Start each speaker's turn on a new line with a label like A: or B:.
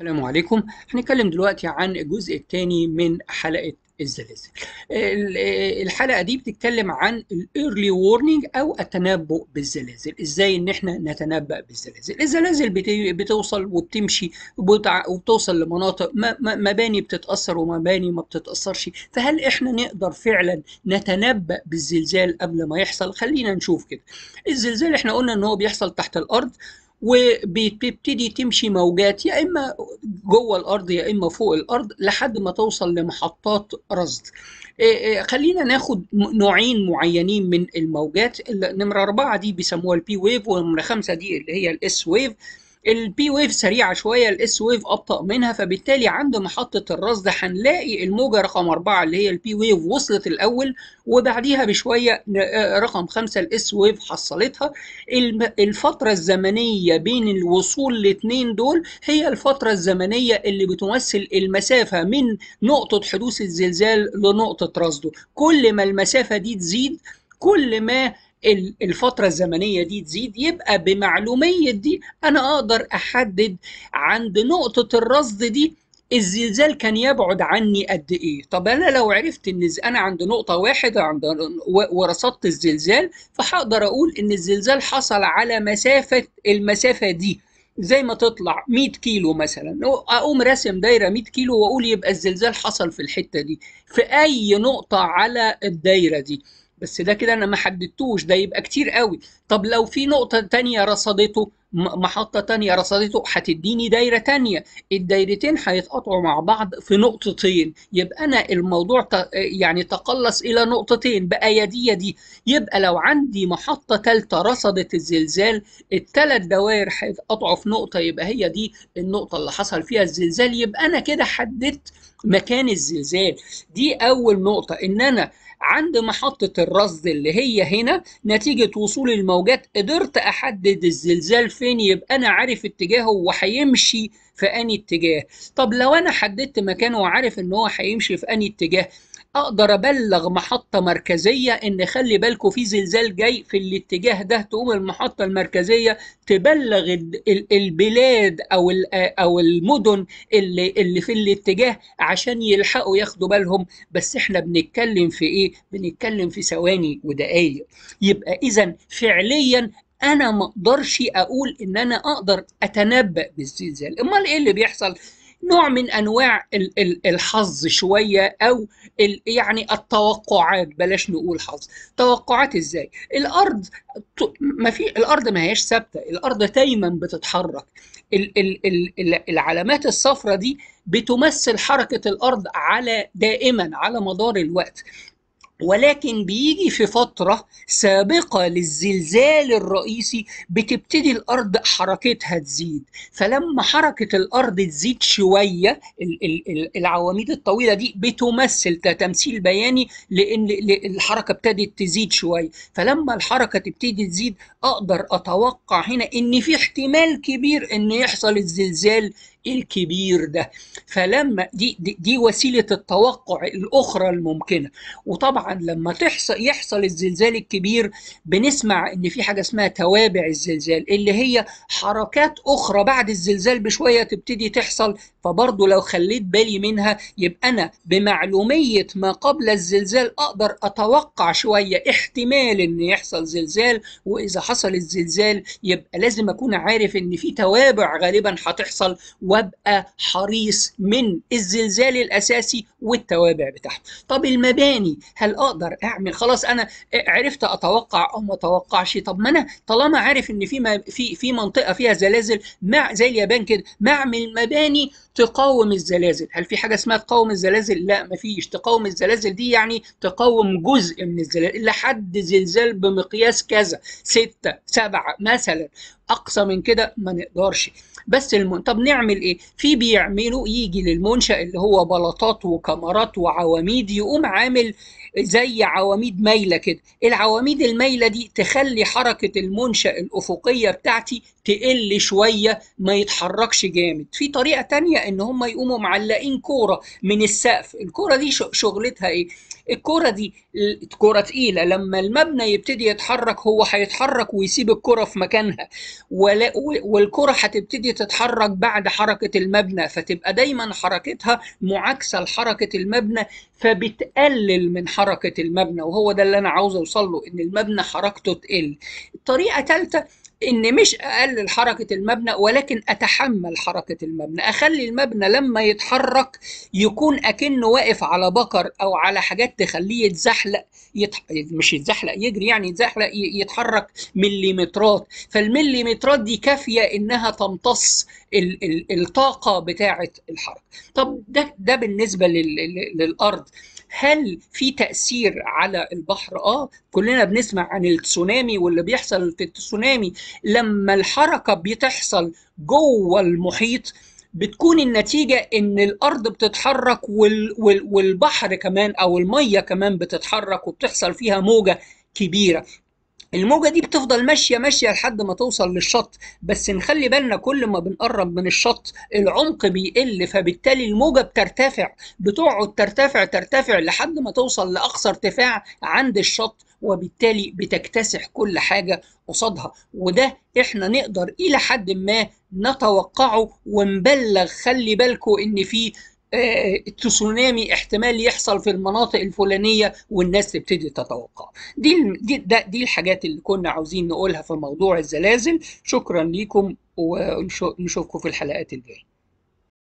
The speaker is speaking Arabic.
A: السلام عليكم هنتكلم دلوقتي عن الجزء الثاني من حلقه الزلازل الحلقه دي بتتكلم عن الايرلي وورنينج او التنبؤ بالزلازل ازاي ان احنا نتنبأ بالزلازل الزلازل بتوصل وبتمشي وبتوصل لمناطق مباني بتتاثر ومباني ما بتتاثرش فهل احنا نقدر فعلا نتنبأ بالزلزال قبل ما يحصل خلينا نشوف كده الزلزال احنا قلنا ان هو بيحصل تحت الارض وبتبتدي تمشي موجات يا اما جوه الارض يا اما فوق الارض لحد ما توصل لمحطات رصد إيه، إيه، خلينا ناخد نوعين معينين من الموجات نمرة أربعة دي بيسموها البي ويف ونمرة خمسة دي اللي هي الاس ويف البي ويف سريعه شويه الاس ويف ابطا منها فبالتالي عند محطه الرصد هنلاقي الموجه رقم أربعة اللي هي البي ويف وصلت الاول وبعديها بشويه آه، رقم خمسة الاس ويف حصلتها الفتره الزمنيه بين الوصول الاثنين دول هي الفتره الزمنيه اللي بتمثل المسافه من نقطه حدوث الزلزال لنقطه رصده كل ما المسافه دي تزيد كل ما الفتره الزمنيه دي تزيد يبقى بمعلوميه دي انا اقدر احدد عند نقطه الرصد دي الزلزال كان يبعد عني قد ايه طب انا لو عرفت ان انا عند نقطه واحده عند ورصدت الزلزال فهقدر اقول ان الزلزال حصل على مسافه المسافه دي زي ما تطلع 100 كيلو مثلا اقوم راسم دايره 100 كيلو واقول يبقى الزلزال حصل في الحته دي في اي نقطه على الدايره دي بس ده كده انا ما حددتوش ده يبقى كتير قوي طب لو في نقطة تانية رصدته محطة تانية رصدته هتديني دايرة تانية الدايرتين هيتقاطعوا مع بعض في نقطتين يبقى أنا الموضوع يعني تقلص إلى نقطتين بقى يدي دي يبقى لو عندي محطة تالتة رصدت الزلزال التلات دوائر هيتقاطعوا في نقطة يبقى هي دي النقطة اللي حصل فيها الزلزال يبقى أنا كده حددت مكان الزلزال دي أول نقطة إن أنا عند محطة الرصد اللي هي هنا نتيجة وصول الموجات قدرت أحدد الزلزال فين يبقى أنا عارف اتجاهه وهيمشي في أني اتجاه طب لو أنا حددت مكانه وعارف أنه هيمشي في أني اتجاه اقدر ابلغ محطه مركزيه ان خلي بالكم في زلزال جاي في الاتجاه ده تقوم المحطه المركزيه تبلغ البلاد او او المدن اللي اللي في الاتجاه عشان يلحقوا ياخدوا بالهم بس احنا بنتكلم في ايه بنتكلم في ثواني ودقائق يبقى اذا فعليا انا ما اقدرش اقول ان انا اقدر اتنبا بالزلزال امال ايه اللي بيحصل نوع من انواع الحظ شويه او يعني التوقعات بلاش نقول حظ توقعات ازاي الارض ما في الارض ما هياش ثابته الارض دايما بتتحرك العلامات الصفراء دي بتمثل حركه الارض على دائما على مدار الوقت ولكن بيجي في فترة سابقة للزلزال الرئيسي بتبتدي الأرض حركتها تزيد فلما حركة الأرض تزيد شوية العواميد الطويلة دي بتمثل كتمثيل بياني لأن الحركة ابتدت تزيد شوية فلما الحركة تبتدي تزيد أقدر أتوقع هنا إن في احتمال كبير إن يحصل الزلزال الكبير ده فلما دي, دي, دي وسيلة التوقع الأخرى الممكنة وطبعا لما تحصل يحصل الزلزال الكبير بنسمع ان في حاجه اسمها توابع الزلزال اللي هي حركات اخرى بعد الزلزال بشويه تبتدي تحصل فبرضه لو خليت بالي منها يبقى انا بمعلوميه ما قبل الزلزال اقدر اتوقع شويه احتمال ان يحصل زلزال واذا حصل الزلزال يبقى لازم اكون عارف ان في توابع غالبا هتحصل وابقى حريص من الزلزال الاساسي والتوابع بتاعته طب المباني هل اقدر اعمل خلاص انا عرفت اتوقع او ما اتوقعش طب ما انا طالما عارف ان في في في منطقه فيها زلازل مع زي اليابان كده ما اعمل مباني تقاوم الزلازل هل في حاجه اسمها تقاوم الزلازل لا ما فيش تقاوم الزلازل دي يعني تقاوم جزء من الزلازل لحد زلزال بمقياس كذا ستة سبعة مثلا اقصى من كده ما نقدرش بس المن... طب نعمل ايه في بيعملوا يجي للمنشا اللي هو بلاطات وكاميرات وعواميد يقوم عامل زي عواميد مايله كده العواميد المايله دي تخلي حركه المنشا الافقيه بتاعتي تقل شويه ما يتحركش جامد في طريقه تانية ان هم يقوموا معلقين كوره من السقف الكوره دي شغلتها ايه الكرة دي كرة تقيلة لما المبنى يبتدي يتحرك هو هيتحرك ويسيب الكرة في مكانها ولا والكرة هتبتدي تتحرك بعد حركة المبنى فتبقى دايما حركتها معاكسة لحركة المبنى فبتقلل من حركة المبنى وهو ده اللي أنا عاوز أوصل له إن المبنى حركته تقل. الطريقة ثالثة ان مش اقلل حركه المبنى ولكن اتحمل حركه المبنى اخلي المبنى لما يتحرك يكون اكنه واقف على بكر او على حاجات تخليه يتزحلق يتح... مش يتزحلق يجري يعني يتزحلق يتحرك مليمترات فالمليمترات دي كافيه انها تمتص ال... ال... الطاقه بتاعه الحركه طب ده ده بالنسبه لل... للارض هل في تاثير على البحر اه كلنا بنسمع عن التسونامي واللي بيحصل في التسونامي لما الحركه بتحصل جوه المحيط بتكون النتيجة إن الأرض بتتحرك وال وال والبحر كمان أو المية كمان بتتحرك وبتحصل فيها موجة كبيرة الموجه دي بتفضل ماشيه ماشيه لحد ما توصل للشط بس نخلي بالنا كل ما بنقرب من الشط العمق بيقل فبالتالي الموجه بترتفع بتقعد ترتفع ترتفع لحد ما توصل لاقصى ارتفاع عند الشط وبالتالي بتكتسح كل حاجه قصادها وده احنا نقدر الى حد ما نتوقعه ونبلغ خلي بالكم ان في التسونامي آه، احتمال يحصل في المناطق الفلانيه والناس تبتدي تتوقع دي دي, دي الحاجات اللي كنا عاوزين نقولها في موضوع الزلازل شكرا لكم ونشوفكم في الحلقات الجايه